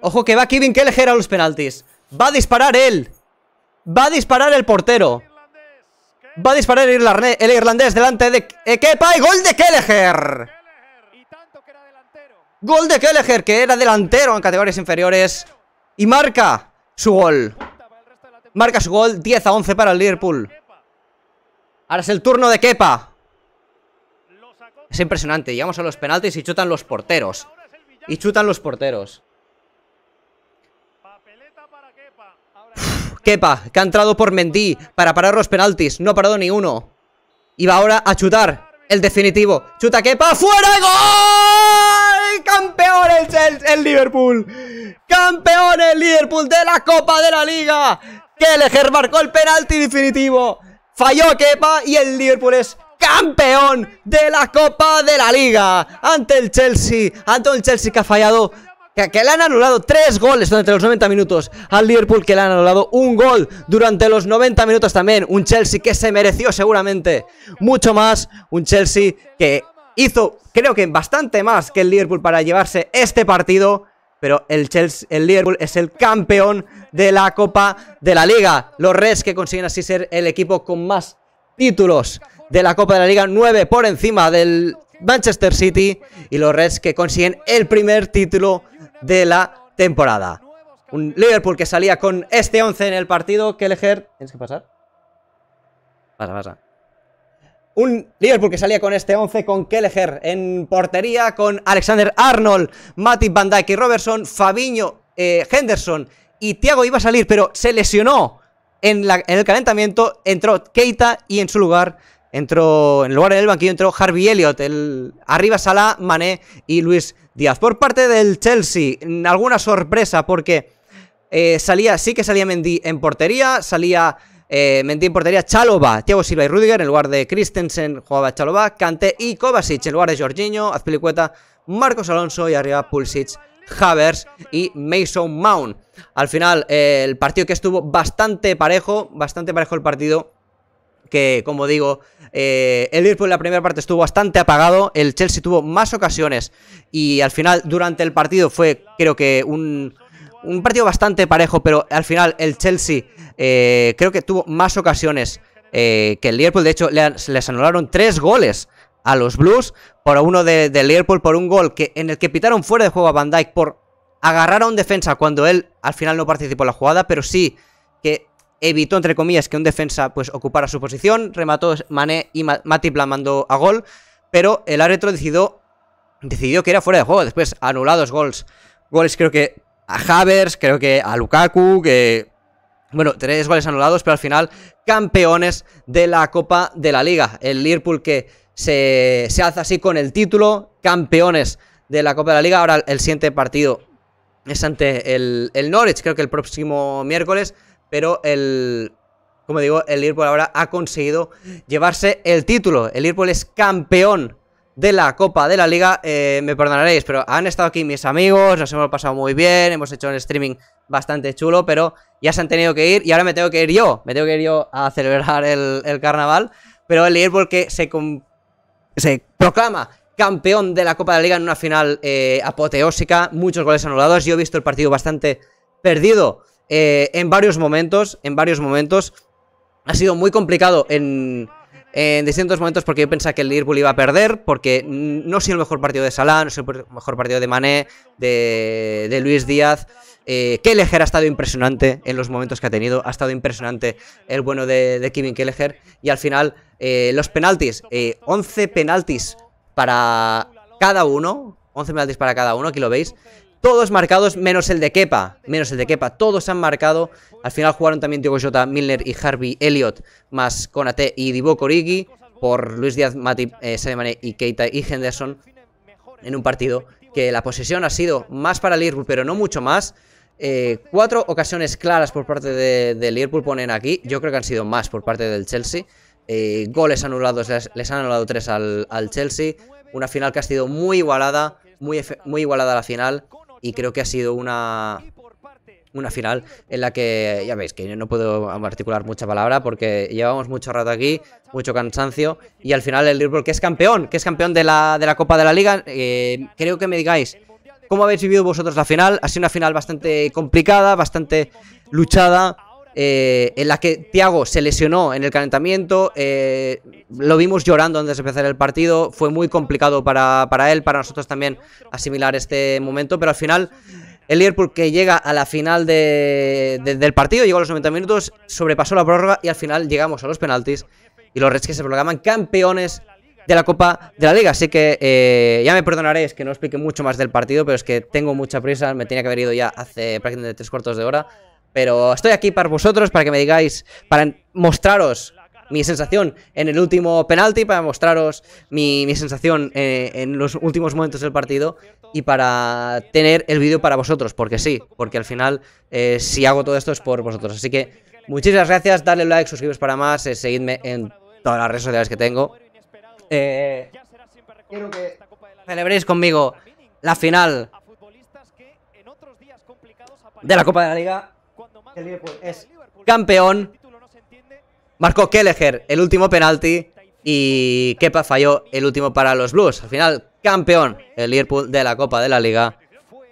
Ojo que va Kevin Kelleher a los penaltis. Va a disparar él. Va a disparar el portero. Va a disparar el, irlandés, delante de Kepa y gol de Kelleher. Gol de Kelleher, que era delantero en categorías inferiores. Y marca su gol. Marca su gol, 10 a 11 para el Liverpool. Ahora es el turno de Kepa. Es impresionante, llegamos a los penaltis y chutan los porteros. Y chutan los porteros. Kepa, que ha entrado por Mendy para parar los penaltis. No ha parado ni uno. Y va ahora a chutar el definitivo. Chuta Kepa, ¡fuera! ¡Gol! Campeón el, el Liverpool! Campeón el Liverpool de la Copa de la Liga! Que Leger marcó el penalti definitivo. Falló Kepa y el Liverpool es campeón de la Copa de la Liga ante el Chelsea, ante el Chelsea que ha fallado que, le han anulado tres goles durante los 90 minutos al Liverpool, que le han anulado un gol durante los 90 minutos también. Un Chelsea que se mereció seguramente mucho más. Un Chelsea que hizo, creo que bastante más que el Liverpool para llevarse este partido. Pero el, Chelsea, el Liverpool es el campeón de la Copa de la Liga. Los Reds que consiguen así ser el equipo con más títulos de la Copa de la Liga, 9 por encima del Manchester City y los Reds que consiguen el primer título de la temporada. Un Liverpool que salía con este 11 en el partido que ¿Tienes que pasar? Pasa, pasa. Un Liverpool que salía con este 11, con Kelleher en portería, con Alexander Arnold, Matip Van Dijk y Robertson, Fabinho, eh, Henderson y Thiago iba a salir, pero se lesionó en, el calentamiento entró Keita y en su lugar entró en lugar del banquillo entró Harvey Elliott, arriba Sala Mané y Luis Díaz. Por parte del Chelsea, mm, alguna sorpresa porque eh, salía, sí que salía Mendy en portería, salía eh, Mendy en portería, Chalova, Thiago Silva y Rudiger en lugar de Christensen jugaba Chalova, Kanté y Kovacic en lugar de Jorginho, Azpilicueta, Marcos Alonso y arriba Pulsic Havers y Mason Mount. Al final, el partido que estuvo bastante parejo, bastante parejo el partido. Que, como digo, eh, el Liverpool en la primera parte estuvo bastante apagado. El Chelsea tuvo más ocasiones. Y al final, durante el partido, fue, creo que, un, un partido bastante parejo. Pero al final, el Chelsea eh, creo que tuvo más ocasiones eh, que el Liverpool. De hecho, les, les anularon tres goles a los Blues por uno de Liverpool por un gol que, en el que pitaron fuera de juego a Van Dyke por agarrar a un defensa cuando él al final no participó en la jugada, pero sí que evitó, entre comillas, que un defensa pues ocupara su posición, remató Mané y Matip la mandó a gol, pero el árbitro decidió, decidió que era fuera de juego, después anulados gols, goles creo que a Havers, creo que a Lukaku, que... Bueno, tres goles anulados, pero al final campeones de la Copa de la Liga. El Liverpool que se, se alza así con el título, campeones de la Copa de la Liga. Ahora el siguiente partido es ante el, Norwich, creo que el próximo miércoles, pero el, como digo, el Liverpool ahora ha conseguido llevarse el título. El Liverpool es campeón de la Copa de la Liga. Eh, me perdonaréis, pero han estado aquí mis amigos, nos hemos pasado muy bien, hemos hecho un streaming bastante chulo, pero ya se han tenido que ir y ahora me tengo que ir yo. Me tengo que ir yo a celebrar el, carnaval. Pero el Liverpool que se, se proclama campeón de la Copa de la Liga en una final eh, apoteósica, muchos goles anulados. Yo he visto el partido bastante perdido eh, en varios momentos, en varios momentos. Ha sido muy complicado en, en distintos momentos porque yo pensaba que el Liverpool iba a perder, porque no ha el mejor partido de Salah, no ha el mejor partido de Mané, de, Luis Díaz. Eh, ha estado impresionante en los momentos que ha tenido, ha estado impresionante el bueno de, de Kevin Kelleher. Y al final, eh, los penaltis, 11 eh, penaltis para cada uno, 11 penaltis para cada uno, aquí lo veis todos marcados menos el de Kepa, menos el de Kepa, todos han marcado. Al final jugaron también Diego Jota, Milner y Harvey Elliott, más Konate y Divo por Luis Díaz, Mati eh, y Keita y Henderson, en un partido que la posesión ha sido más para Liverpool, pero no mucho más. Eh, cuatro ocasiones claras por parte de, Liverpool ponen aquí, yo creo que han sido más por parte del Chelsea. Eh, goles anulados, les, han anulado tres al, Chelsea. Una final que ha sido muy igualada, muy, muy igualada la final y creo que ha sido una, una final en la que, ya veis, que no puedo articular mucha palabra porque llevamos mucho rato aquí, mucho cansancio y al final el Liverpool que es campeón, que es campeón de la, de la Copa de la Liga, eh, creo que me digáis cómo habéis vivido vosotros la final, ha sido una final bastante complicada, bastante luchada, eh, en la que Thiago se lesionó en el calentamiento, eh, lo vimos llorando antes de empezar el partido, fue muy complicado para, él, para nosotros también asimilar este momento, pero al final el Liverpool que llega a la final del partido, llegó a los 90 minutos, sobrepasó la prórroga y al final llegamos a los penaltis y los Reds que se proclaman campeones de la Copa de la Liga. Así que eh, ya me perdonaréis que no explique mucho más del partido, pero es que tengo mucha prisa, me tenía que haber ido ya hace prácticamente tres cuartos de hora. Pero estoy aquí para vosotros, para que me digáis, para mostraros mi sensación en el último penalti, para mostraros mi, sensación eh, en los últimos momentos del partido y para tener el vídeo para vosotros, porque sí, porque al final eh, si hago todo esto es por vosotros. Así que muchísimas gracias, dale like, suscribiros para más, eh, seguidme en todas las redes sociales que tengo. quiero que celebréis conmigo la final de la Copa de la Liga. Liverpool es campeón. Marcó Kelleher el último penalti y Kepa falló el último para los Blues. Al final, campeón el Liverpool de la Copa de la Liga.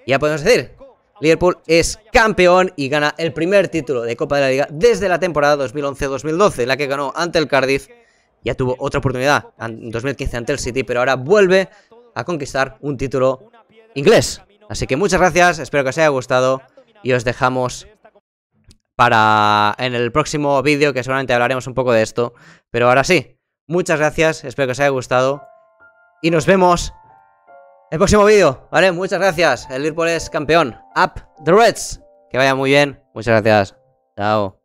Ya podemos decir, Liverpool es campeón y gana el primer título de Copa de la Liga desde la temporada 2011-2012, la que ganó ante el Cardiff. Ya tuvo otra oportunidad en 2015 ante el City, pero ahora vuelve a conquistar un título inglés. Así que muchas gracias, espero que os haya gustado y os dejamos para en el próximo vídeo que seguramente hablaremos un poco de esto. Pero ahora sí, muchas gracias, espero que os haya gustado y nos vemos el próximo vídeo, ¿vale? Muchas gracias, el Liverpool es campeón. Up the Reds, que vaya muy bien, muchas gracias, chao.